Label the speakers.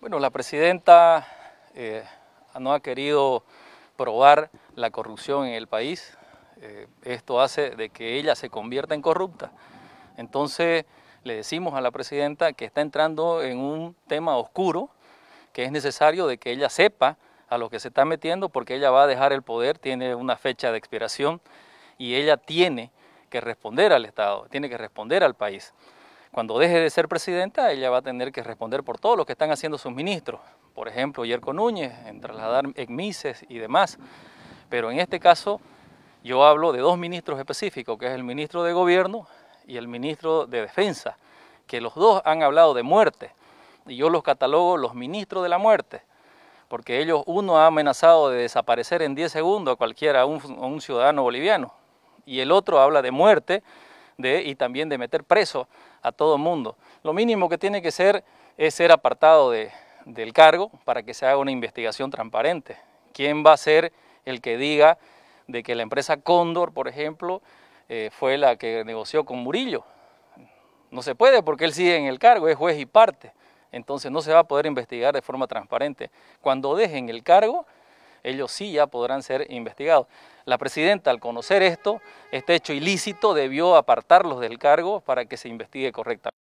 Speaker 1: Bueno, la presidenta eh, no ha querido probar la corrupción en el país. Eh, esto hace de que ella se convierta en corrupta. Entonces le decimos a la presidenta que está entrando en un tema oscuro, que es necesario de que ella sepa a lo que se está metiendo porque ella va a dejar el poder, tiene una fecha de expiración y ella tiene que responder al Estado, tiene que responder al país. Cuando deje de ser presidenta, ella va a tener que responder por todo lo que están haciendo sus ministros. Por ejemplo, Yerko Núñez, en trasladar ECMISES y demás. Pero en este caso, yo hablo de dos ministros específicos, que es el ministro de Gobierno y el ministro de Defensa, que los dos han hablado de muerte. Y yo los catalogo los ministros de la muerte porque ellos, uno ha amenazado de desaparecer en 10 segundos a cualquiera, a un, ciudadano boliviano, y el otro habla de muerte y también de meter preso a todo mundo. Lo mínimo que tiene que ser es ser apartado del cargo para que se haga una investigación transparente. ¿Quién va a ser el que diga de que la empresa Cóndor, por ejemplo, eh, fue la que negoció con Murillo? No se puede porque él sigue en el cargo, es juez y parte. Entonces no se va a poder investigar de forma transparente. Cuando dejen el cargo, ellos sí ya podrán ser investigados. La presidenta, al conocer esto, este hecho ilícito, debió apartarlos del cargo para que se investigue correctamente.